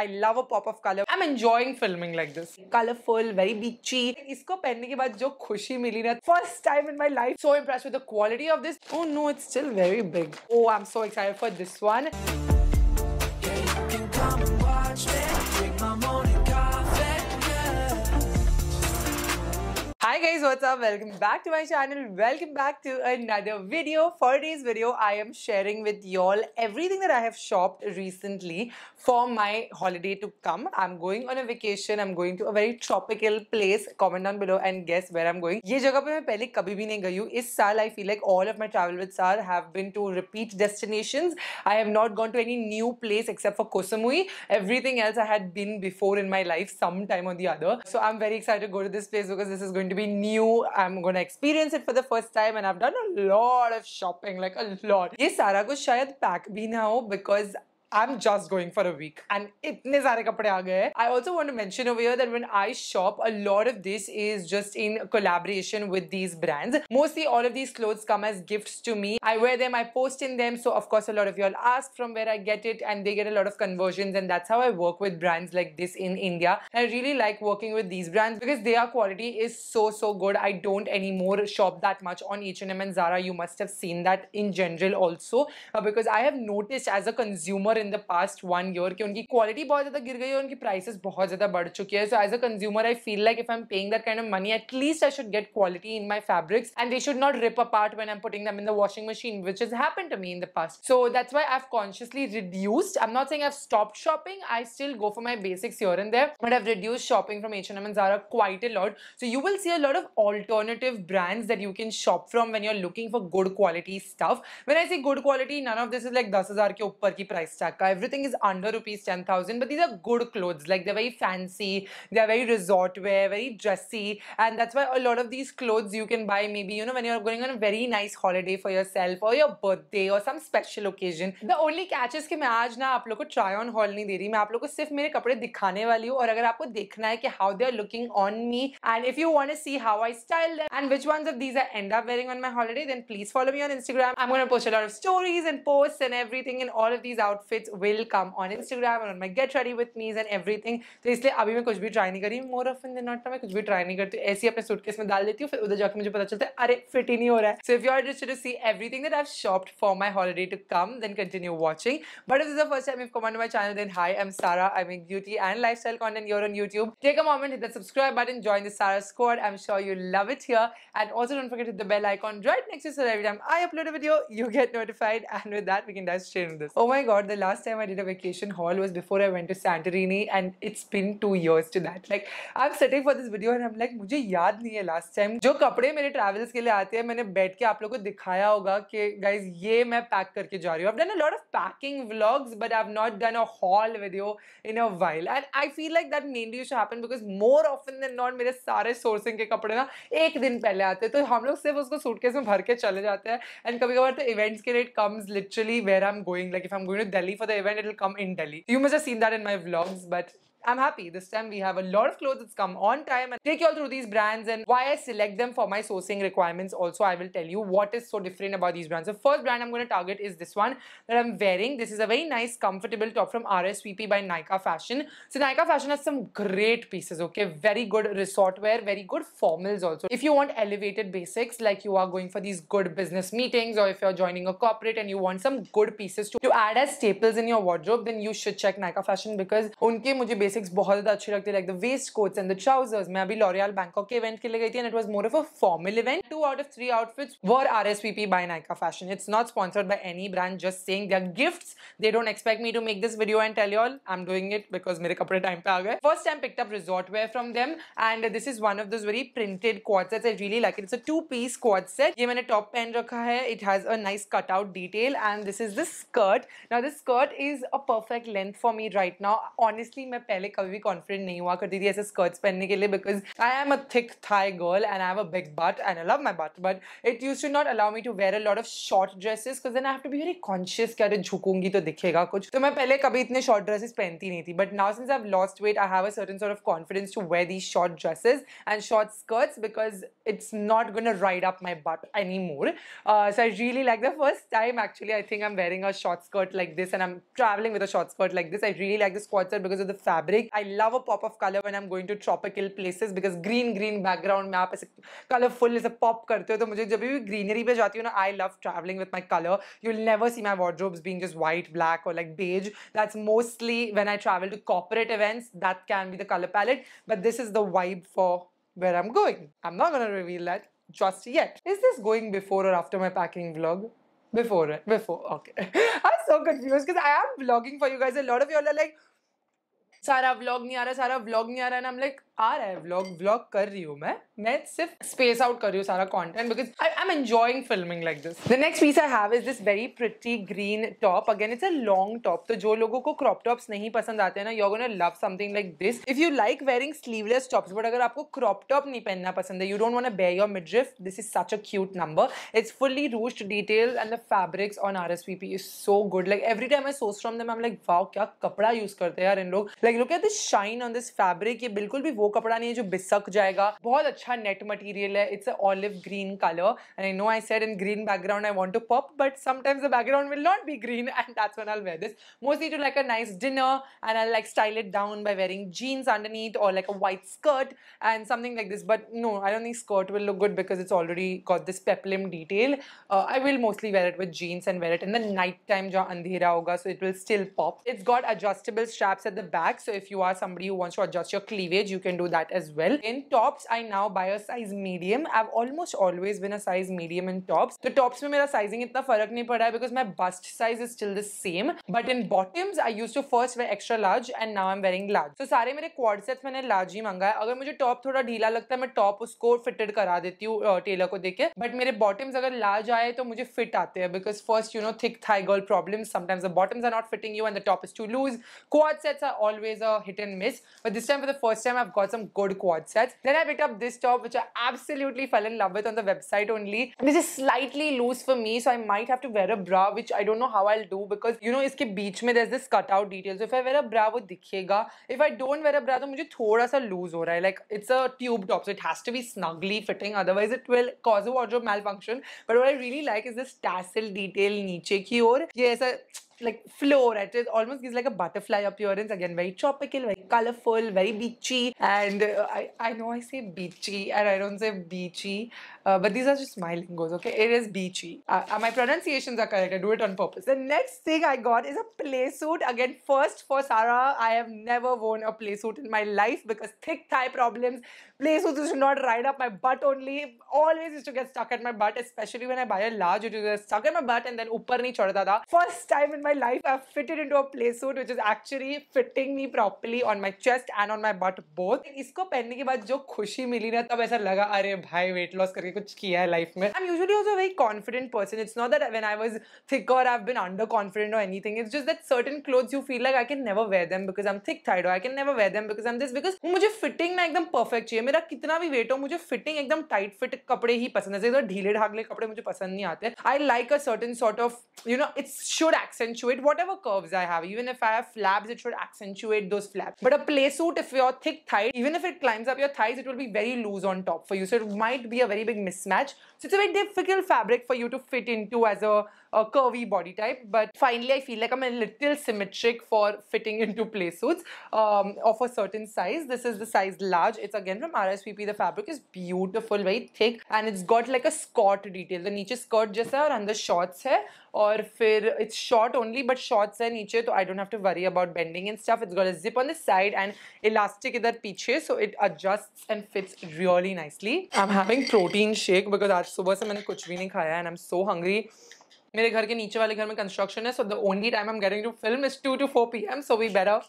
I love a pop of color. I'm enjoying filming like this. Colorful, very beachy. इसको पहनने के बाद जो खुशी मिली ना first time in my life. So impressed with the quality of this. Oh no, it's still very big. Oh, I'm so excited for this one. Hi guys, what's up? Welcome back to my channel. Welcome back to another video. For today's video, I am sharing with y'all everything that I have shopped recently for my holiday to come. I'm going on a vacation. I'm going to a very tropical place. Comment down below and guess where I'm going. ये जगह पे मैं पहले कभी भी नहीं गई हूँ. इस साल I feel like all of my travel with Sar have been to repeat destinations. I have not gone to any new place except for Koh Samui. Everything else I had been before in my life sometime or the other. So I'm very excited to go to this place because this is going to be be new. I'm gonna experience it for the first time, and I've done a lot of shopping, like a lot. This सारा कुछ शायद pack because I'm just going for a week. And itne zare kapde aa gaye. I also want to mention over here that when I shop, a lot of this is just in collaboration with these brands. Mostly all of these clothes come as gifts to me. I wear them, I post in them. So of course, a lot of y'all ask from where I get it and they get a lot of conversions. And that's how I work with brands like this in India. I really like working with these brands because their quality is so, so good. I don't anymore shop that much on H&M and Zara. You must have seen that in general also uh, because I have noticed as a consumer in the past one year, कि उनकी quality बहुत ज़्यादा गिर गई है उनकी prices बहुत ज़्यादा बढ़ चुकी है so as a consumer I feel like if I'm paying that kind of should at least I should get quality in my fabrics and they apart when I'm putting them in the washing machine, which has happened to me in the past. So that's why I've consciously reduced. I'm not saying I've stopped shopping. I still go for my basics here and there, but I've reduced shopping from H&M and Zara quite a lot. So you will see a lot of alternative brands that you can shop from when you're looking for good quality stuff. When I say good quality, none of this is like 10,000 ke upar ki price tag. Everything is under rupees 10,000. But these are good clothes. Like they're very fancy. They're very resort wear, very dressy. And that's why a lot of these clothes you can buy maybe, you know, when you're going on a very nice holiday for yourself or your birthday or some special occasion. The only catch is that I am not giving try on haul नहीं दे रही मैं आप लोग को सिर्फ मेरे कपड़े दिखाने वाली हूँ और अगर how they are looking on me and if you want to see how I style them and which ones of these I end up wearing on my holiday then please follow me on Instagram. I'm going to post a lot of stories and posts and everything in all of these outfits updates will come on Instagram and on my get ready with me's and everything. तो इसलिए अभी मैं कुछ भी try नहीं करी मोर more often than not मैं कुछ भी try नहीं करती ऐसे ही अपने suitcase में डाल देती हूँ फिर उधर जाके मुझे पता चलता है अरे fit ही नहीं हो रहा है if you are interested to see everything that I've shopped for my holiday to come, then continue watching. But if this is the first time you've come onto my channel then hi I'm Sarah I make beauty and lifestyle content here on YouTube. Take a moment hit that subscribe button join the Sarah squad I'm sure you love it here and also don't forget to hit the bell icon right next to it so every time I upload a video you get notified and with that we can dive straight into this. Oh my god the last last time I did a vacation haul was before I went to Santorini and it's been two years to that. Like I'm sitting for this video and I'm like मुझे याद नहीं है last time जो कपड़े मेरे travels के लिए आते हैं मैंने बैठ के आप लोगों को दिखाया होगा कि guys ये मैं pack करके जा रही हूँ. I've done a lot of packing vlogs but I've not done a haul video in a while and I feel like that mainly should happen because more often than not मेरे सारे sourcing के कपड़े ना एक दिन पहले आते हैं तो हम लोग सिर्फ उसको suitcase में भर के चले जाते हैं and कभी कभार तो events के लिए it comes literally where I am going like if I am going for the event, it'll come in Delhi. You must have seen that in my vlogs, but I'm happy. This time we have a lot of clothes that's come on time and take you all through these brands and why I select them for my sourcing requirements. Also, I will tell you what is so different about these brands. So first brand I'm going to target is this one that I'm wearing. This is a very nice comfortable top from RSVP by Nike Fashion. So Nike Fashion has some great pieces, okay? Very good resort wear, very good formals also. If you want elevated basics, like you are going for these good business meetings or if you're joining a corporate and you want some good pieces to, to add as staples in your wardrobe, then you should check Nike Fashion because unke mujhe basics बहुत ज़्यादा लगती है like the waistcoats and the trousers मैं अभी L'Oréal Bangkok के event के लिए गई थी and it was more of a formal event two out of three outfits were are by Nykaa fashion it's not sponsored by any brand just saying they're gifts they don't expect me to make this video and tell you all I'm doing it because मेरे कपड़े time पे आ गए first time picked up resort wear from them and this is one of this very printed coord I really like it's a two piece coord set ये मैंने top पहन रखा है it has a nice cut out detail and this is this skirt now this skirt is a perfect length for me right now honestly मैं पहले कभी भी confident नहीं हुआ करती थी ऐसे स्कर्ट्स पहनने के लिए because I I'm a thick thigh girl and I have a big butt and I love my butt but it use to not allow me to wear a lot of short dresses because then I have to be very conscious कि अरे झुकूंगी तो दिखेगा कुछ तो मैं पहले कभी इतने शॉर्ट ड्रेसेस पहनती नहीं थी but now since I lost weight I have a certain sort of confidence to wear the short dresses and short skirts because it's not gonna ride up my butt any more so I really like the first time actually I think I'm wearing a short skirt like this and I'm travelling with a short skirt like this I really like this quarter because of the fabric fabric. I love a pop of color when I'm going to tropical places because green green background you have colorful colorful a pop so हो तो मुझे greenery I love traveling with my color. You'll never see my wardrobes being just white, black or like beige. That's mostly when I travel to corporate events. That can be the color palette, but this is the vibe for where I'm going. I'm not gonna reveal that just yet. Is this going before or after my packing vlog? Before, eh? Before, okay. I'm so confused because I am vlogging for you guys. A lot of you all are like, सारा vlog नहीं आ रहा सारा vlog नहीं आ रहा ना हम लाइक आ रहा है व्लॉग व्लॉग कर रही हूँ मैं मैं सिर्फ स्पेस आउट कर रही हूँ सारा content because I I'm enjoying filming like this the next piece I have is this very pretty green top again it's a long top तो जो लोगों को क्रॉप टॉप्स नहीं पसंद आते हैं ना you gonna love something like this if you like wearing sleeveless tops but अगर आपको क्रॉप टॉप नहीं पहनना पसंद है you don't want bare your midriff this is such a cute number it's fully ruched detail and the fabrics on R S P P is so good like every time I सोच from them like wow क्या कपड़ा use करते हैं यार इन लोग like look at this shine on this fabric ये बिल्कुल भी वो कपड़ा नहीं है जो बिसक जाएगा बहुत अच्छा नेट मटेरियल है it's a olive green colour and I know I said in green background I want to pop but sometimes the background will not be green and that's I'll wear this mostly to like a nice dinner and I'll like style it down by wearing jeans underneath or like a white skirt and something like this but no I don't think skirt will look good because it's already got this peplum detail uh, I will mostly wear it with jeans and wear it in the night time ja andhera hoga so it will still pop it's got adjustable straps at the back so if you are somebody who wants to adjust your cleavage you can can do that as well. In tops, I now buy a size medium. I've almost always been a size medium in tops. the tops में मेरा sizing इतना फर्क नहीं पड़ा है because my bust size is still the same. But in bottoms, I used to first wear extra large and now I'm wearing large. So सारे मेरे quad sets मैंने large ही मंगा है. अगर मुझे top थोड़ा ढीला लगता है मैं top उसको fitted करा देती हूँ टेलर को देके. But मेरे bottoms अगर large आए तो मुझे fit आते हैं because first you know thick thigh girl problems. Sometimes the bottoms are not fitting you and the top is too loose. Quad sets are always a hit and miss. But this time for the first time I've got got some good quad sets. Then I picked up this top, which I absolutely fell in love with on the website only. This is slightly loose for me, so I might have to wear a bra, which I don't know how I'll do because you know, इसके बीच में there's this cutout detail. So if I wear a bra, वो दिखेगा. If I don't wear a bra, तो मुझे थोड़ा सा loose हो रहा है. Like it's a tube top, so it has to be snugly fitting, otherwise it will cause a wardrobe malfunction. But what I really like is this tassel detail नीचे की ओर. ये ऐसा like floor it is it almost gives like a butterfly appearance again very tropical very colorful very beachy and uh, I, I know I say beachy and I don't say beachy uh, but these are just my lingos okay it is beachy uh, uh my pronunciations are correct I do it on purpose the next thing I got is a play suit again first for Sarah I have never worn a play suit in my life because thick thigh problems places used to not ride up my butt only. Always used to get stuck at my butt, especially when I buy a large, it used to get stuck at my butt and then upar nahi chadta tha. First time in my life, I fitted into a play suit which is actually fitting me properly on my chest and on my butt both. इसको पहनने के बाद जो खुशी मिली ना तब ऐसा लगा अरे भाई वेट लॉस करके कुछ किया है लाइफ में I am usually also very confident person it's not that when I was thick और I have been under confident और anything it's just that certain clothes you feel like I can never wear them because I am thick thighed I can never wear them because I am this because मुझे fitting ना एकदम perfect चाहिए मेरा कितना भी wait हो मुझे fitting एकदम टाइट फिट कपड़े ही पसंद है ढीले ढागले कपड़े मुझे पसंद नहीं आते I like a certain sort of you know it's should accentuate what ever curve I have even if I have it should accentuate those flabs but a play suit if you're thick thighed even if it climbs up your thighs it will be very loose on top for you so it might be a very big mismatch so it's a very difficult fabric for you to fit into as a a curvy body type but finally i feel like i'm a little symmetric for fitting into playsuits um, of a certain size this is the size large it's again from rsvp the fabric is beautiful very thick and it's got like a skirt detail the niche skirt just hai, and the shorts hai. or fir it's short only but shorts and niche so i don't have to worry about bending and stuff it's got a zip on the side and elastic in that piche so it adjusts and fits really nicely i'm having protein shake because aaj subah se I kuch bhi nahi khaya and i'm so hungry मेरे घर के नीचे वाले घर में construction है so the only time I am getting to film is two to four P M so we better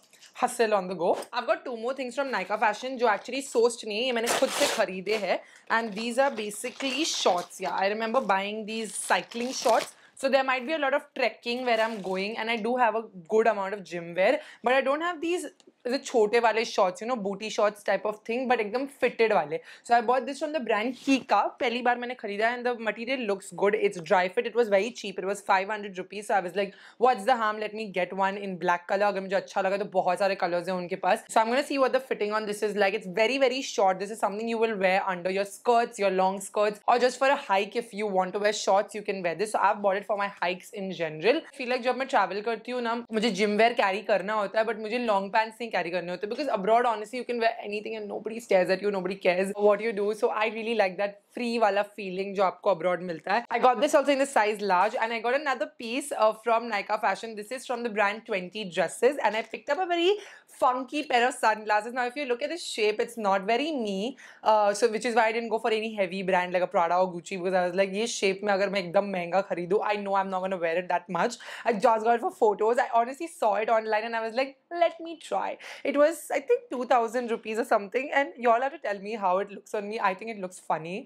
hustle on the go I got two more things from Nykaa fashion जो actually सोस्ट नहीं है ये मैंने खुद से खरीदे है and these are basically shorts या I remember buying these cycling shorts So there might be a lot of trekking where I'm going and I do have a good amount of gym wear, but I don't have these जैसे छोटे वाले shorts you know booty shorts type of thing but एकदम fitted वाले so I bought this from the brand का पहली बार मैंने खरीदा and the material looks good it's dry fit it was very cheap it was five hundred rupees so I was like what's the harm let me get one in black colour अगर मुझे अच्छा लगा तो बहुत सारे colours हैं उनके पास so I am see what the fitting on this is like it's very very short this is something you will wear under your skirts your long skirts और just for a hike if you want to wear shorts you can wear this so I bought it for my hikes in general feel like जब मैं travel करती हूँ ना मुझे gym where carry करना होता है बट मुझे लॉन्ग पैंट्स नहीं because abroad honestly you can wear anything and nobody stares at you nobody cares what you do so i really like that free wala feeling jo aapko abroad i got this also in the size large and i got another piece uh, from Nike fashion this is from the brand 20 dresses and i picked up a very funky pair of sunglasses. Now, if you look at the shape, it's not very me. Uh, so, which is why I didn't go for any heavy brand like a Prada or Gucci because I was like, this shape if I buy एकदम महंगा खरीदूँ, I know I'm not gonna wear it that much. I just got it for photos. I honestly saw it online and I was like, let me try. It was, I think, 2000 rupees or something. And y'all have to tell me how it looks on me. I think it looks funny.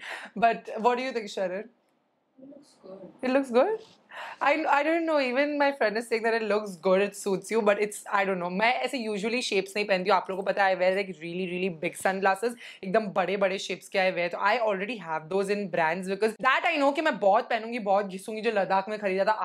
But what do you think, Sharon? It looks good. It looks good? I, I don't know even my friend is saying that it looks good it suits you but it's I don't know I ऐसे usually shapes नहीं पहनती हूँ आप लोगों wear like really really big sunglasses एकदम big बड़े shapes I wear I already have those in brands because that I know that I बहुत पहनूंगी बहुत घिसूंगी जो लद्दाख में खरीदा था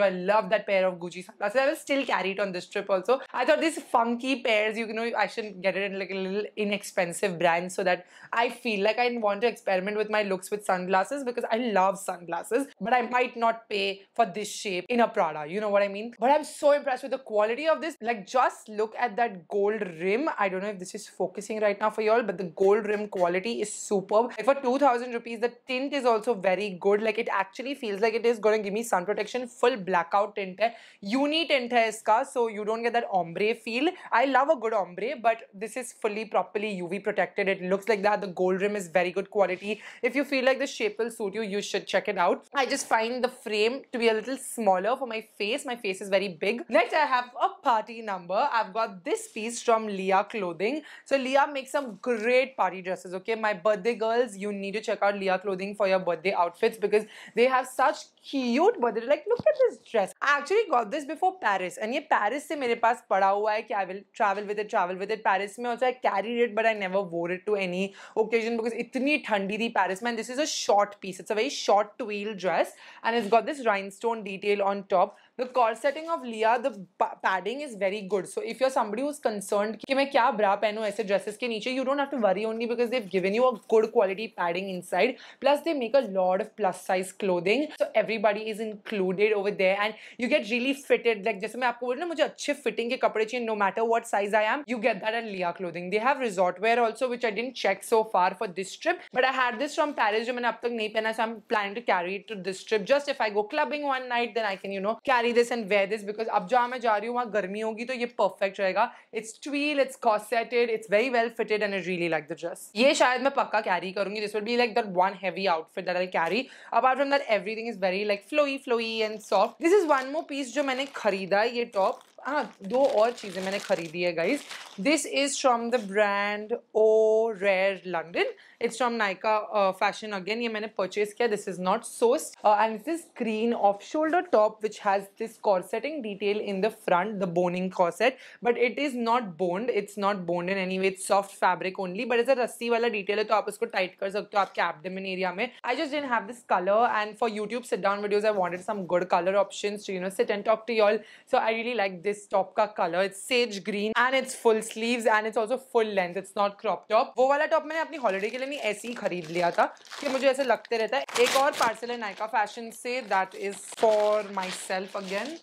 I love that pair of Gucci sunglasses I will still carry it on this trip also I thought these funky pairs you know I should get it in like a little inexpensive brand so that I feel like I want to experiment with my looks with sunglasses because I love sunglasses but I might not pay for this shape in a Prada. You know what I mean? But I'm so impressed with the quality of this. Like just look at that gold rim. I don't know if this is focusing right now for y'all, but the gold rim quality is superb. Like for 2000 rupees, the tint is also very good. Like it actually feels like it is going to give me sun protection. Full blackout tint hai. Uni tint hai iska, so you don't get that ombre feel. I love a good ombre, but this is fully properly UV protected. It looks like that. The gold rim is very good quality. If you feel like the shape will suit you, you should check it out. I just find the frame frame to be a little smaller for my face. My face is very big. Next, I have a party number. I've got this piece from Leah Clothing. So Leah makes some great party dresses, okay? My birthday girls, you need to check out Leah Clothing for your birthday outfits because they have such cute birthday. Like, look at this dress. I actually got this before Paris and ये Paris se mere पास pada हुआ hai ki I will travel with it, travel with it. Paris mein also I carried it but I never wore it to any occasion because itni ठंडी thi Paris mein. this is a short piece. It's a very short tweed dress and it's got this rhinestone detail on top the corseting of Lia the padding is very good so if you're somebody who's concern कि मैं क्या bra पहनू ऐसे dresses के नीचे you don't have to worry only because they've given you a good quality padding inside plus they make a lot of plus size clothing so everybody is included over there and you get really fitted like जैसे मैं आपको बोल रहा हूँ मुझे अच्छे fitting के कपड़े चाहिए no matter what size I am you get that and Lia clothing they have resort wear also which I didn't check so far for this trip but I had this from Paris जो मैंने अब तक नहीं पहना so I am planning to carry to this trip just if I go clubbing one night then I can you know carry carry this and wear this because अब जहाँ मैं जा रही हूँ वहाँ गर्मी होगी तो ये परफेक्ट रहेगा it's twill it's corseted it's very well fitted and really like the dress ये शायद मैं पक्का कैरी करूंगी this will be like that one heavy outfit that I carry apart from that everything is very like flowy flowy and soft this is one more piece जो मैंने खरीदा है ये टॉप हाँ दो और चीज़ें मैंने ख़रीदी है guys this is from the brand oh rare London it's from Nykaa fashion again ये मैंने परचेज किया दिस इज़ नॉट सोस and it is green off shoulder top which has this corseting detail in the front the boning corset but it is not boned it's not boned in any way it's soft fabric only but as a रस्सी वाला detail है तो आप उसको tight कर सकते हो आपके एबडमिन एरिया में I just didn't have this colour and for YouTube sit down videos I wanted some good colour option you know sit and talk to y'all so I really like this इस top का colour it's sage green and it's full sleeves and it's also full length it's not crop top वो वाला top मैंने अपनी holiday के लिए नहीं ऐसे ही खरीद लिया था कि मुझे ऐसे लगते रहता है एक और पार्सल है नायका फैशन से that is for myself again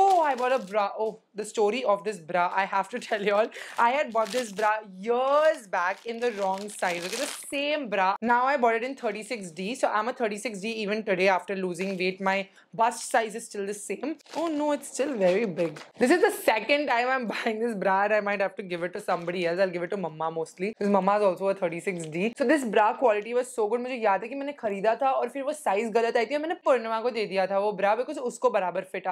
oh I bought a bra oh the story of this bra. I have to tell y'all, I had bought this bra years back in the wrong size. Okay, the same bra. Now I bought it in 36D. So I'm a 36D even today after losing weight. My bust size is still the same. Oh no, it's still very big. This is the second time I'm buying this bra I might have to give it to somebody else. I'll give it to mama mostly. Because mama is also a 36D. So this bra quality was so good. I remember that I मैंने खरीदा था और फिर वो size गलत आई थी मैंने पूर्णिमा को दे दिया था वो ब्रा बिकॉज उसको बराबर fit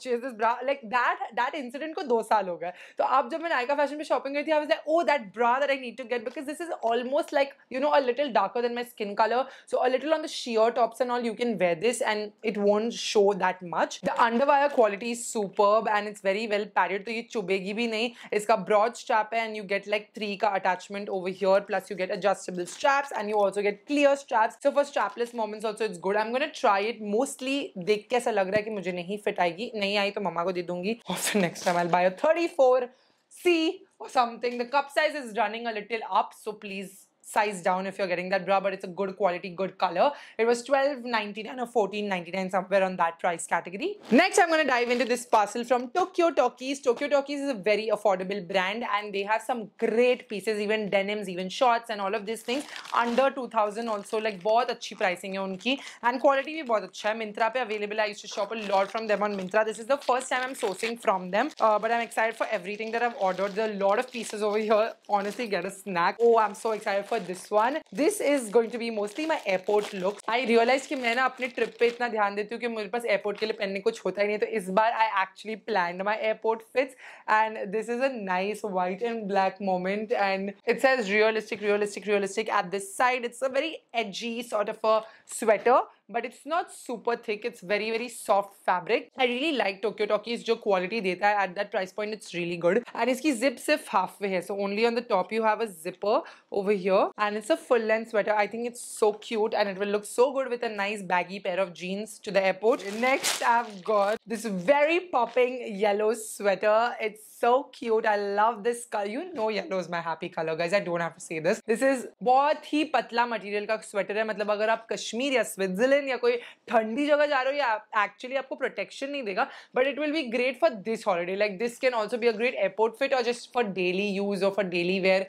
purchase this bra like that that incident को दो साल हो गए तो आप जब मैं नायका फैशन पे शॉपिंग गई थी oh that bra that I need to get because this is almost like you know a little darker than my skin colour so a little on the sheer tops and all you can wear this and it won't show that much the wire quality is superb and it's very well padded तो ये चुभेगी भी नहीं इसका broad strap है and you get like three का attachment over here plus you get adjustable straps and you also get clear straps so for strapless moments also it's good I am gonna try it mostly देख के ऐसा लग रहा है कि मुझे नहीं फिट आएगी नहीं नहीं आई तो मम्मा को दे दूंगी और फिर next time I buy thirty four C और something the cup size is running a little up so please size down if you're getting that bra, but it's a good quality, good color. It was 12.99 or 14.99 somewhere on that price category. Next, I'm going to dive into this parcel from Tokyo Talkies. Tokyo Talkies is a very affordable brand and they have some great pieces, even denims, even shorts and all of these things under 2000 also like बहुत अच्छी pricing है उनकी and quality भी बहुत अच्छा है Myntra पे available I used to shop a lot from them on Mintra. this is the first time I'm sourcing from them uh, but I'm excited for everything that I've ordered there are a lot of pieces over here honestly get a snack oh I'm so excited for this one this is going to be mostly my airport look I realise की मैं ना अपने trip पे इतना ध्यान देती हूँ कि मेरे पास एयरपोर्ट के लिए पहनने कुछ होता ही नहीं तो इस बार I actually plan my airport fits and this is a nice white and black moment and it's as realistic realistic realistic at this side it's a very edgy sort of a sweater but it's not super thick. It's very, very soft fabric. I really like Tokyo Toki's jo quality data at that price point. It's really good. And its zip is halfway. Hai. So only on the top you have a zipper over here. And it's a full length sweater. I think it's so cute and it will look so good with a nice baggy pair of jeans to the airport. Next, I've got this very popping yellow sweater. It's so cute. I love this color. You know yellow is my happy color, guys. I don't have to say this. This is बहुत ही पतला material का sweater है मतलब अगर आप कश्मीर या Switzerland या कोई ठंडी जगह जा रहे हो या एक्चुअली आपको प्रोटेक्शन नहीं देगा but it will be great for this holiday like this can also be a great airport fit और जस्ट फॉर डेली यूज और for daily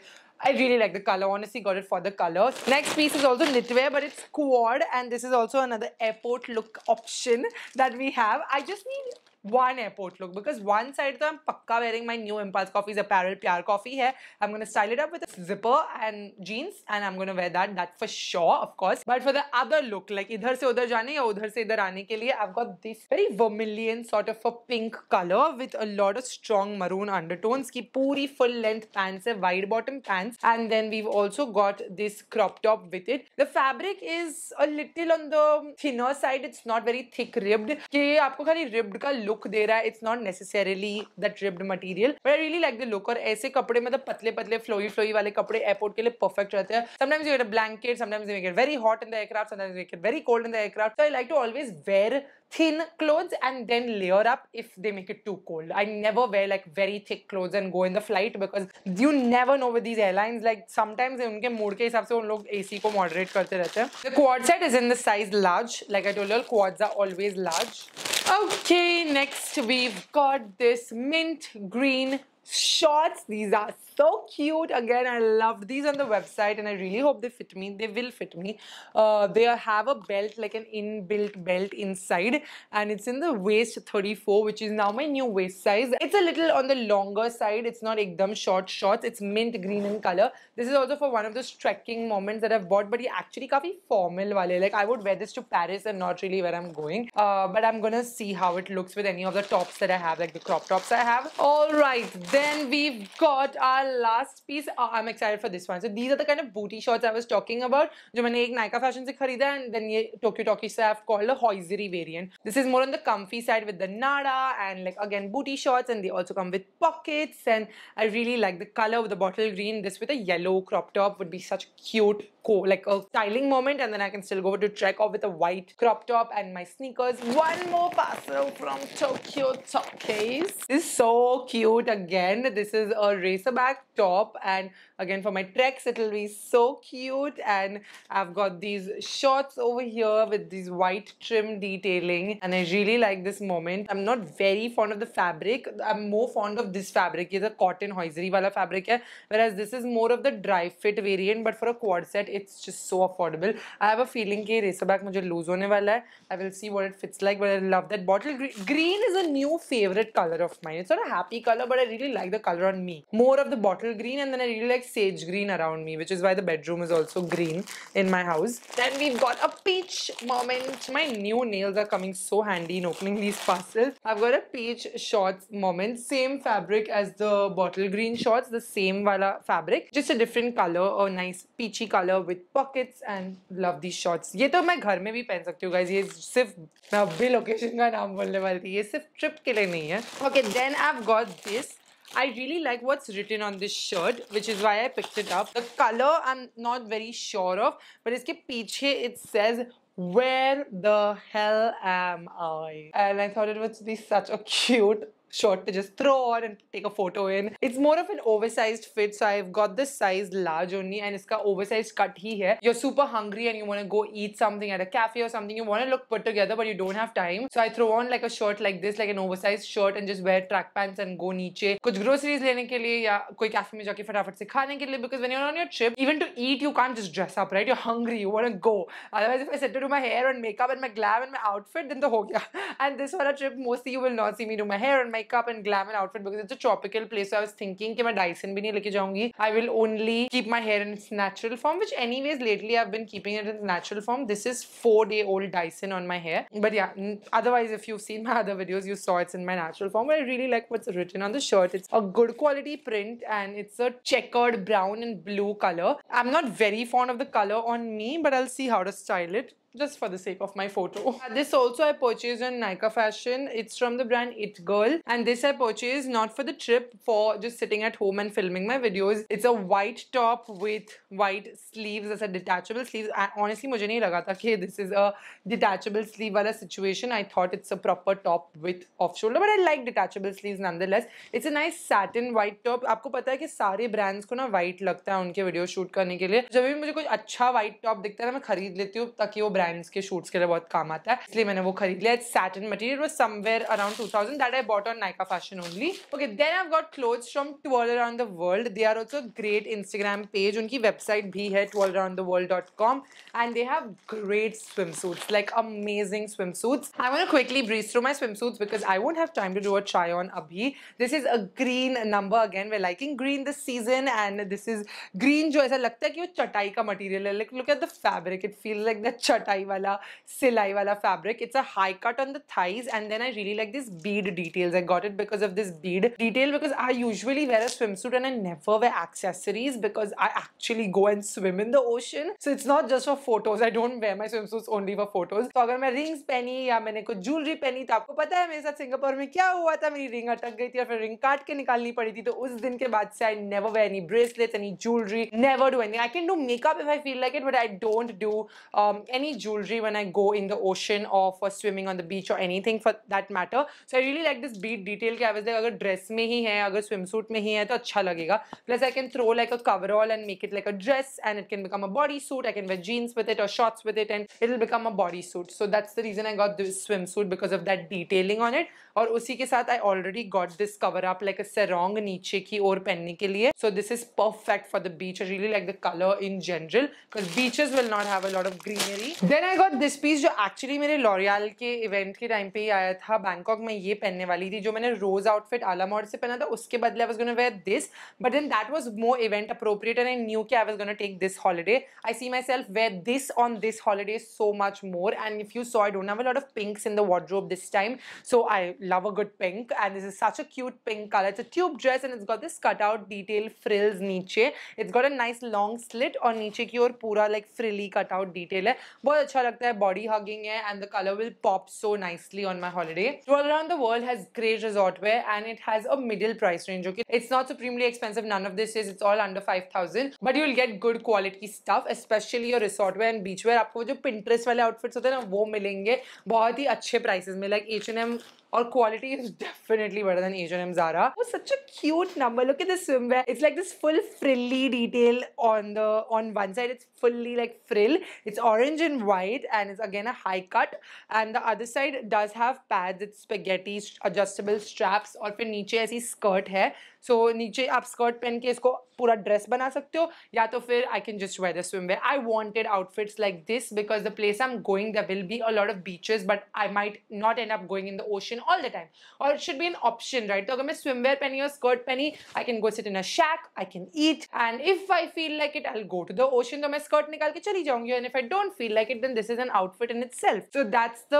I really like the color. Honestly, got it for the color. Next piece is also knitwear, but it's quad, and this is also another airport look option that we have. I just need one airport look because one side though I'm pakka wearing my new Impulse Coffee's apparel Pyar Coffee hair. I'm going to style it up with a zipper and jeans and I'm going to wear that that for sure of course. But for the other look like idhar se udhar jaane ya udhar se idhar aane ke liye I've got this very vermilion sort of a pink color with a lot of strong maroon undertones ki puri full length pants hai wide bottom pants and then we've also got this crop top with it. The fabric is a little on the thinner side it's not very thick ribbed कि आपको खाली ribbed का look look दे रहा है it's not necessarily that ripped material but I really like the look और ऐसे कपड़े मतलब पतले पतले फ्लोई फ्लोई वाले कपड़े एयरपोर्ट के लिए परफेक्ट रहते हैं sometimes you get blanket sometimes you get very hot in the aircraft sometimes you get very cold in the aircraft so I like to always wear thin clothes and then layer up if they make it too cold. I never wear like very thick clothes and go in the flight because you never know with these airlines. Like sometimes उनके mood के हिसाब से उन लोग AC को moderate करते रहते हैं. The quad set is in the size large. Like I told you, quads are always large. Okay, next we've got this mint green shorts. These are so cute again i loved these on the website and i really hope they fit me they will fit me uh, they have a belt like an inbuilt belt inside and it's in the waist 34 which is now my new waist size it's a little on the longer side it's not dumb short shorts it's mint green in color this is also for one of those trekking moments that i've bought but he actually coffee formal wale like i would wear this to paris and not really where i'm going uh, but i'm gonna see how it looks with any of the tops that i have like the crop tops i have all right then we've got our our last piece, oh, I'm excited for this one. So these are the kind of booty shorts I was talking about. जो मैंने एक Nykaa fashion से kharida and then ये Tokyo Talkie से I've called a hosiery variant. This is more on the comfy side with the nada and like again booty shorts and they also come with pockets and I really like the color of the bottle green. This with a yellow crop top would be such cute like a styling moment and then I can still go to trek off with a white crop top and my sneakers. One more parcel from Tokyo Top Case. This is so cute again. This is a racerback top and Again, for my treks, it'll be so cute. And I've got these shorts over here with these white trim detailing. And I really like this moment. I'm not very fond of the fabric. I'm more fond of this fabric. It's a cotton hoisery wala fabric. Hai, whereas this is more of the dry fit variant. But for a quad set, it's just so affordable. I have a feeling that Racerback mujhe lose hone wala hai. I will see what it fits like. But I love that bottle. green. Green is a new favorite color of mine. It's not a happy color, but I really like the color on me. More of the bottle green and then I really like sage green around me, which is why the bedroom is also green in my house. Then we've got a peach moment. My new nails are coming so handy in opening these parcels. I've got a peach shorts moment. Same fabric as the bottle green shorts, the same wala fabric. Just a different color, a nice peachy color with pockets and love these shorts. ये तो मैं घर में भी पहन सकती हूँ guys. ये सिर्फ मैं अब भी लोकेशन का नाम बोलने वाली थी. ये सिर्फ ट्रिप के लिए नहीं है. Okay, then I've got this I really like what's written on this shirt, which is why I picked it up. The color I'm not very sure of, but iske peachy. it says where the hell am I? And I thought it would be such a cute short to just throw on and take a photo in. It's more of an oversized fit. So I've got this size large only and it's got oversized cut here. You're super hungry and you want to go eat something at a cafe or something. You want to look put together but you don't have time. So I throw on like a shirt like this, like an oversized shirt and just wear track pants and go niche. Kuch groceries lene ke liye ya koi cafe mein jaake fatafat se khane ke liye because when you're on your trip, even to eat you can't just dress up, right? You're hungry, you want to go. Otherwise if I said to do my hair and makeup and my glam and my outfit then the ho gaya. And this wala trip mostly you will not see me do my hair and my makeup and glam and outfit because it's a tropical place. So I was thinking that I Dyson bhi nahi jaungi. I will only keep my hair in its natural form, which anyways, lately I've been keeping it in its natural form. This is four day old Dyson on my hair. But yeah, otherwise, if you've seen my other videos, you saw it's in my natural form. I really like what's written on the shirt. It's a good quality print and it's a checkered brown and blue color. I'm not very fond of the color on me, but I'll see how to style it. just for the sake of my photo. this also I purchased on Nika Fashion. It's from the brand It Girl and this I purchased not for the trip, for just sitting at home and filming my videos. It's a white top with white sleeves as a detachable sleeves. I, honestly, मुझे नहीं लगा था कि this is a detachable sleeve wala situation. I thought it's a proper top with off shoulder, but I like detachable sleeves nonetheless. It's a nice satin white top. आपको पता है कि सारे brands को ना white लगता है उनके video shoot करने के लिए. जब भी मुझे कुछ अच्छा white top दिखता है ना मैं खरीद लेती हूँ ताकि वो ब्रांड्स के शूट्स के लिए बहुत काम आता है इसलिए मैंने वो खरीद लिया it's satin material was somewhere around two thousand that I bought on Nykaa fashion only okay then I got clothes from twelve around the world they are also great Instagram page उनकी वेबसाइट भी है twelve around the world dot com and they have great swim suits like amazing swim suits I want quickly breeze through my swim suits because I won't have time to do a try on अभी this is a green number again we liking green this season and this is green जो ऐसा लगता है कि वो चटाई का material है like look at the fabric it feel like the चटाई कलाकारी wala fabric it's a high cut on the thighs and then I really like this bead details I got it because of this bead detail because I usually wear a swimsuit and I never wear accessories because I actually go and swim in the ocean so it's not just for photos I don't wear my swimsuits only for photos So अगर मैं rings पहनी या मैंने कुछ jewelry पहनी तो आपको पता है मेरे Singapore, सिंगापुर में to हुआ था मेरी रिंग अटक गई थी और ring रिंग काट के निकालनी पड़ी थी तो उस दिन के बाद I never wear any bracelets any jewelry never do anything I can do makeup if I feel like it but I don't do um, any jewelry when I go in the ocean or for swimming on the beach or anything for that matter. So I really like this bead detail I was like if dress me here, है अगर swimsuit में ही है तो Plus I can throw like a coverall and make it like a dress and it can become a bodysuit. I can wear jeans with it or shorts with it and it'll become a bodysuit. So that's the reason I got this swimsuit because of that detailing on it. और उसी के साथ I already got this cover up like a sarong नीचे की ओर पहनने के लिए. So this is perfect for the beach. I really like the color in general because beaches will not have a lot of greenery. Then I got this piece जो actually मेरे L'Oreal के event के time पे ही आया था Bangkok में ये पहनने वाली थी जो मैंने रोज आउटफिट आला मॉड से पहना था उसके बदले I was gonna wear this but then that was more event appropriate and I knew के I was gonna take this holiday I see myself wear this on this holiday so much more and if you so I don't have a lot of pinks in the this time so I love a good pink and this is such a cute pink colour it's a tube dress and is got this cut out detail frills नीचे it's got a nice long slit और नीचे की ओर पूरा like frilly cut out detail है. बहुत अच्छा लगता है बॉडी हगिंग है and the colour will pop so nicely on my holiday troll around the world has great resort wear and it has a middle price range okay it's not supremely expensive none of this is it's all under five thousand but you will get good quality stuff specially और resort wear and beachwear आपको जो Pinterest वाले outfits होते हैं ना वो मिलेंगे बहुत ही अच्छे प्राइसेस में लाइक एच एन एम और quality is definitely better than H and M Zara वो such a cute number look in this swimwear it's like this full frilly detail on the on one side it's fully like frill it's orange and white and it's again a high cut and the other side does have pad it's spaghetti adjustable straps और फिर नीचे ऐसी skirt है सो so, नीचे आप skirt पहन के इसको पूरा ड्रेस बना सकते हो या तो फिर I can just wear the swimwear I wanted outfits like this because the place I M going there will be a lot of beaches but I might not end up going in the ocean all the time और it should be an option right तो अगर मैं swimwear पहनी और skirt पहनी I can go sit in a shack I can eat and if I feel like it I go to the ocean तो मैं skirt निकाल के चली जाऊंगी and if I don't feel like it then this is an outfit in itself so that's the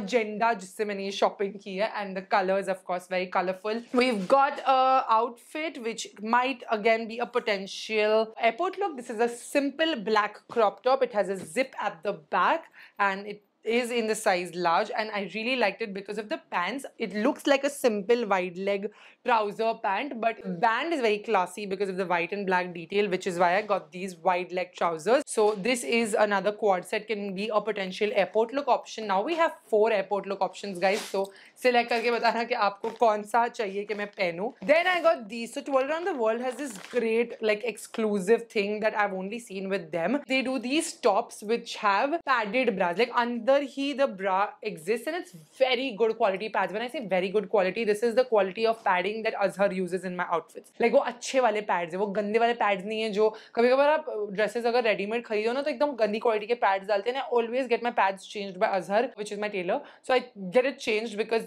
agenda जिससे मैंने ये shopping की है and the colours of course very colourful we got outfit which might again be a potential airport look. This is a simple black crop top. It has a zip at the back and it is in the size large and I really liked it because of the pants. It looks like a simple wide leg trouser pant but band is very classy because of the white and black detail which is why I got these wide leg trousers. So this is another quad set can be a potential airport look option. Now we have four airport look options guys so select करके बताना कि आपको कौन सा चाहिए कि मैं पहनूं then I got the so twelve around the world has this great like exclusive thing that I only seen with them they do these tops which have padded bras like अंदर ही the bra exist and it's very good quality pads when I say very good quality this is the quality of padding that Azhar uses in my outfits like वो अच्छे वाले pads है वो गंदे वाले pads नहीं है जो कभी कभार आप ड्रेसेस अगर रेडीमेड खरीदो ना तो एकदम गंदी क्वालिटी के पैड्स डालते हैं always get my pads change by Azhar which is my tailor so I get it change because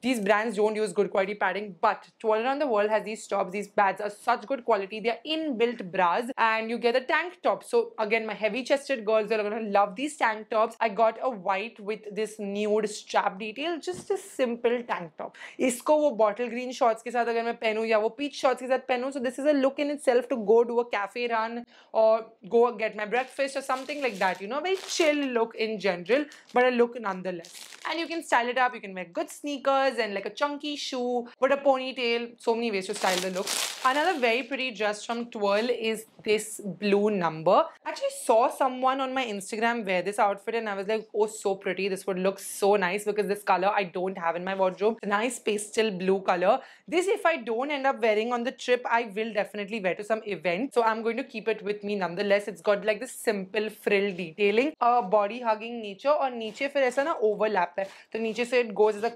these brands don't use good quality padding but all Around the World has these tops these pads are such good quality they are inbuilt bras and you get a tank top so again my heavy chested girls are gonna love these tank tops I got a white with this nude strap detail just a simple tank top Isko wo bottle green shorts ke saath agar main पहनूँ ya wo peach shorts ke saath पहनूँ so this is a look in itself to go do a cafe run or go get my breakfast or something like that you know very chill look in general but a look nonetheless and you can style it up you can wear good sneakers and like a chunky shoe, but a ponytail. So many ways to style the look. Another very pretty dress from Twirl is this blue number. I actually saw someone on my Instagram wear this outfit and I was like, oh, so pretty. This would look so nice because this color I don't have in my wardrobe. Nice pastel blue color. This, if I don't end up wearing on the trip, I will definitely wear to some event. So I'm going to keep it with me nonetheless. It's got like this simple frill detailing, a uh, body hugging nature और niche. फिर ऐसा ना overlap है तो नीचे से it goes as a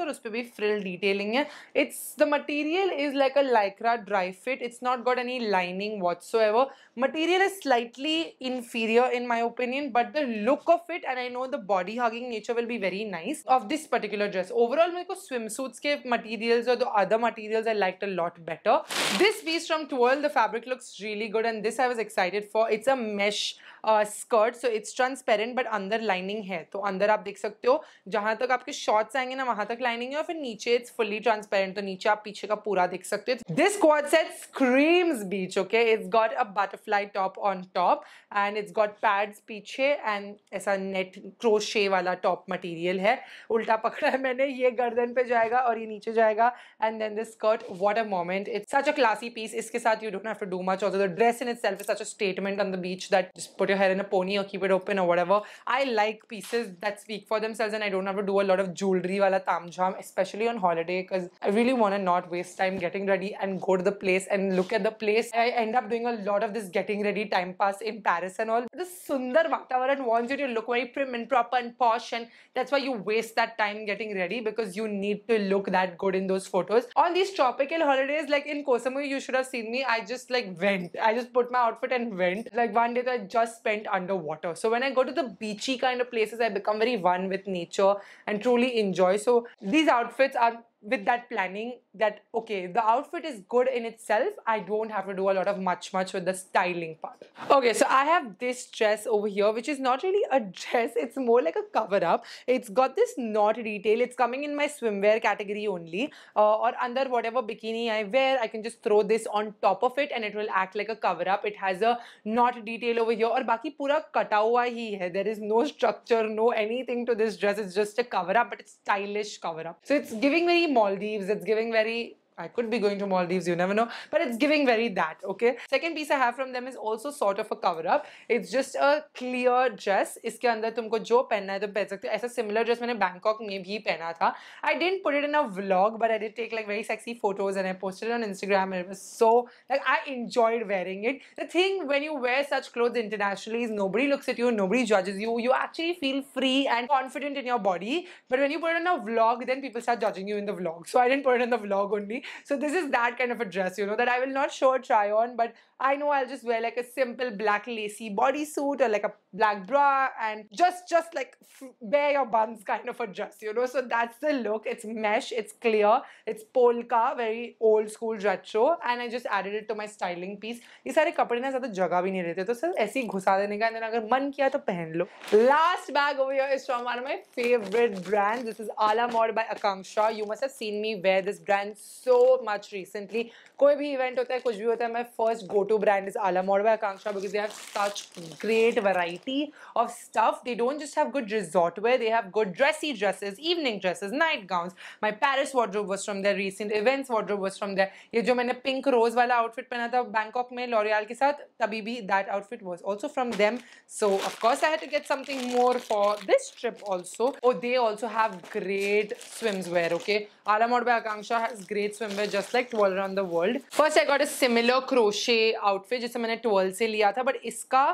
और उस पर भी फ्रिल डिटेलिंग है it's the material is like a lycra dry fit it's not got any lining whatsoever material is slightly inferior in my opinion but the look of it and I know the body hugging nature will be very nice of this particular dress overall मेरे को swimsuits के materials और the other materials I like a lot better this piece from twelve the fabric looks really good and this I was excited for it's a mesh skirt so it's transparent but अंदर lining है तो अंदर आप देख सकते हो जहां तक आपके शॉर्ट्स आएंगे ना वहां तक लाइनिंग है और फिर नीचे इट्स फुल्ली ट्रांसपेरेंट तो नीचे आप पीछे का पूरा देख सकते हो this co-ord set screams beach okay it's got a butterfly top on top and it's got pads पीछे एंड ऐसा नेट क्रोशे वाला टॉप मटेरियल है उल्टा पकड़ा है मैंने ये गर्दन पे जाएगा और ये नीचे जाएगा and then this skirt what a moment it's such a classy piece इसके साथ you don't have to do much also the dress in itself is such a statement on the beach that just your hair in a pony or keep it open or whatever. I like pieces that speak for themselves and I don't have to do a lot of jewelry wala tamjam, especially on holiday because I really want to not waste time getting ready and go to the place and look at the place. I end up doing a lot of this getting ready time pass in Paris and all. The Sundar Vatavaran wants you to look very prim and proper and posh and that's why you waste that time getting ready because you need to look that good in those photos. On these tropical holidays like in Kosamu you should have seen me. I just like went. I just put my outfit and went. Like one day I just spent underwater. So when I go to the beachy kind of places, I become very one with nature and truly enjoy. So these outfits are with that planning that okay the outfit is good in itself i don't have to do a lot of much much with the styling part okay so i have this dress over here which is not really a dress it's more like a cover up it's got this knot detail it's coming in my swimwear category only uh, or under whatever bikini i wear i can just throw this on top of it and it will act like a cover up it has a knot detail over here or baki pura kata hua hi hai there is no structure no anything to this dress it's just a cover up but it's stylish cover up so it's giving very maldives it's giving very very I could be going to Maldives, you never know. But it's giving very that, okay? Second piece I have from them is also sort of a cover-up. It's just a clear dress. Iske andar tumko jo penna hai, to pen sakte. Aisa similar dress maine Bangkok mein bhi pehna tha. I didn't put it in a vlog, but I did take like very sexy photos and I posted on Instagram and it was so, like I enjoyed wearing it. The thing when you wear such clothes internationally is nobody looks at you, nobody judges you. You actually feel free and confident in your body. But when you put it in a vlog, then people start judging you in the vlog. So I didn't put it in the vlog only. So this is that kind of a dress, you know, that I will not a try on, but I know I'll just wear like a simple black lacy bodysuit or like a black bra and just just like f- bare your buns kind of a dress, you know. So that's the look. It's mesh, it's clear, it's polka, very old school retro. And I just added it to my styling piece. These are kapde na jaga bhi nahi rehte, to sir aise ghusa dene ka. And then agar man kiya to pehen lo. Last bag over here is from one of my favorite brands. This is Ala Mod by Akanksha. You must have seen me wear this brand so much recently. कोई भी event होता है कुछ भी होता है मैं first go go-to brand is Ala Morva Akanksha because they have such great variety of stuff. They don't just have good resort wear, they have good dressy dresses, evening dresses, nightgowns. My Paris wardrobe was from their recent events wardrobe was from there. ये जो pink rose वाला outfit पहना Bangkok में L'Oreal के साथ तभी भी that outfit was also from them. So of course I had to get something more for this trip also. Oh, they also have great swimwear. Okay, Alamod by Akanksha has great swimwear just like all around the world. First I got a similar crochet outfit जिसे मैंने twelve से लिया था but इसका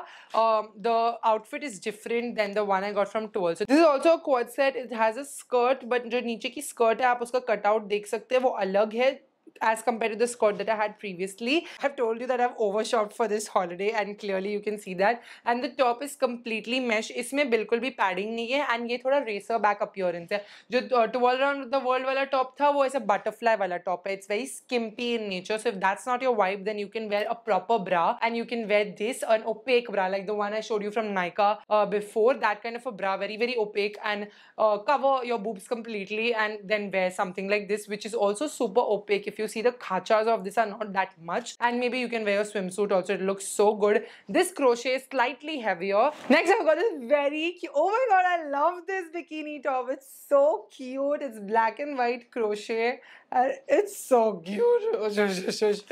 the outfit is different than the one I got from twelve so this is also cute set it has a skirt but जो नीचे की skirt है आप उसका कटआउट देख सकते हैं वो अलग है as compared to the skirt that I had previously. I've told you that I've overshot for this holiday and clearly you can see that. And the top is completely mesh. इसमें बिल्कुल भी padding नहीं है and ये थोड़ा racer back appearance The जो uh, to world around the world wala top wo is a butterfly wala top It's very skimpy in nature. So if that's not your vibe then you can wear a proper bra and you can wear this an opaque bra like the one I showed you from Nika uh, before. That kind of a bra very very opaque and uh, cover your boobs completely and then wear something like this which is also super opaque if if you see the khachas of this are not that much and maybe you can wear your swimsuit also it looks so good this crochet is slightly heavier next I've got this very cute oh my god I love this bikini top it's so cute it's black and white crochet and it's so cute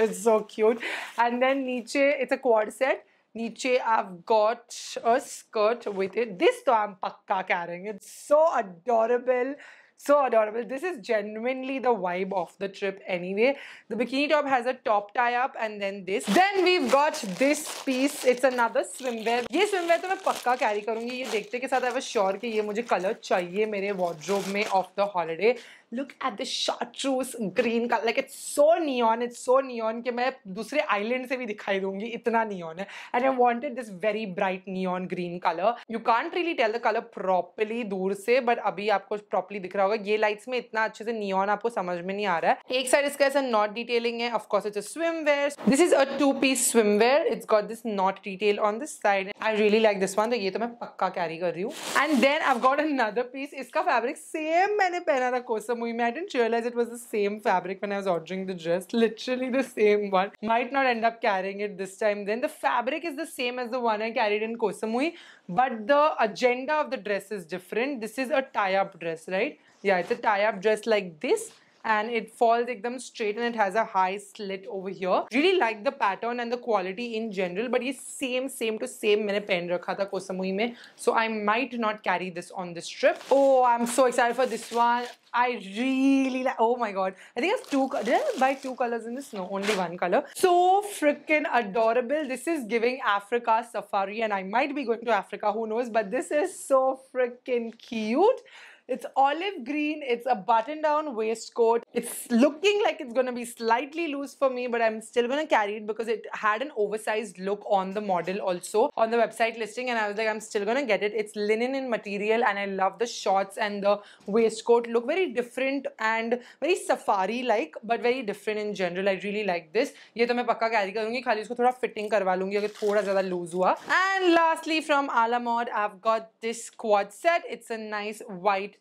it's so cute and then niche it's a quad set Niche, I've got a skirt with it. This though I'm pakka carrying. It's so adorable so adorable. This is genuinely the vibe of the trip anyway. The bikini top has a top tie up and then this. Then we've got this piece. It's another swimwear. This swimwear i मैं पक्का carry करूँगी. ये I was sure I ये मुझे color चाहिए मेरे wardrobe में of the holiday. Look at this chartreuse green colour like it's so neon it's so neon कि मैं दूसरे आईलैंड से भी दिखाई दूंगी इतना नियॉन है and I wanted this very bright neon green colour you can't really tell the colour properly दूर से बट अभी आपको प्रॉपरली दिख रहा होगा ये लाइट्स में इतना अच्छे से नियॉन आपको समझ में नहीं आ रहा है एक साइड इसका ऐसा नॉट डिटेलिंग है of course it's swimwear this is a two piece swimwear it's got this knot detail on this side I really like this one तो ये तो मैं पक्का कैरी कर रही हूँ and then I got another piece इसका fabric same मैंने पहना था कोसम movie. I didn't realize it was the same fabric when I was ordering the dress. Literally the same one. Might not end up carrying it this time then. The fabric is the same as the one I carried in Kosamui. But the agenda of the dress is different. This is a tie-up dress, right? Yeah, it's a tie-up dress like this and it falls like them straight and it has a high slit over here really like the pattern and the quality in general but it's same same to same maine pehen rakha tha kosamui mein so i might not carry this on this trip oh i'm so excited for this one I really like oh my god I think I have two did I buy two colors in this no only one color so freaking adorable this is giving Africa safari and I might be going to Africa who knows but this is so freaking cute it's olive green. It's a button down waistcoat. It's looking like it's going to be slightly loose for me, but I'm still going to carry it because it had an oversized look on the model also on the website listing. And I was like, I'm still going to get it. It's linen in material and I love the shorts and the waistcoat look. Very different and very safari-like, but very different in general. I really like this. ये तो मैं पक्का carry करूंगी खाली इसको थोड़ा fitting करवा लूंगी अगर थोड़ा ज़्यादा लूज हुआ एंड लास्टली फ्रॉम आला मॉड I have got this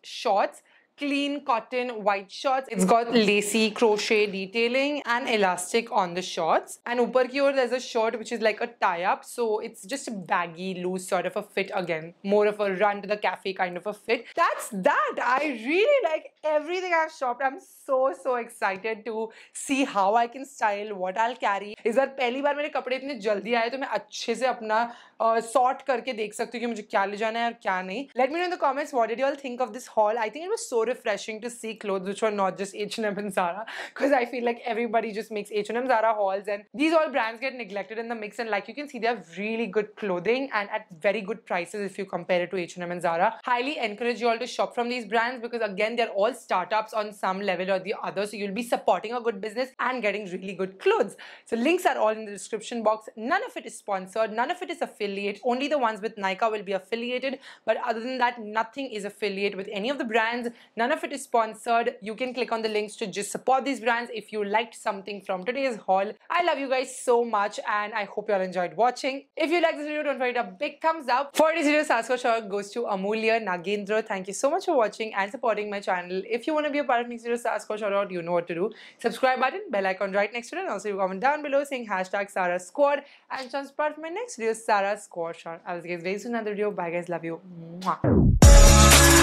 shorts clean cotton white shorts. It's got lacy crochet detailing and elastic on the shorts. And upper ki or there's a short which is like a tie-up. So it's just a baggy, loose sort of a fit again. More of a run to the cafe kind of a fit. That's that. I really like everything I've shopped. I'm so, so excited to see how I can style, what I'll carry. इस बार पहली बार मेरे कपड़े इतने जल्दी आए तो मैं अच्छे से अपना sort uh, करके देख सकती हूँ कि मुझे क्या ले है और क्या नहीं let me know in the comments what did you all think of this haul I think it was refreshing to see clothes which were not just H&M and Zara because I feel like everybody just makes H&M Zara hauls and these all brands get neglected in the mix and like you can see they have really good clothing and at very good prices if you compare it to H&M and Zara. Highly encourage you all to shop from these brands because again they're all startups on some level or the other so you'll be supporting a good business and getting really good clothes. So links are all in the description box. None of it is sponsored, none of it is affiliate. Only the ones with Nika will be affiliated but other than that nothing is affiliate with any of the brands. None of it is sponsored. You can click on the links to just support these brands if you liked something from today's haul. I love you guys so much and I hope you all enjoyed watching. If you like this video, don't forget a big thumbs up. For this video, Sasquatch Org goes to Amulya Nagendra. Thank you so much for watching and supporting my channel. If you want to be a part of Next Video Sasquatch Org, you know what to do. Subscribe button, bell icon right next to it and also you comment down below saying hashtag Sarah Squad and chance part of my next video Sarah Squad. I will see you guys very soon another video. Bye guys, love you. Mwah.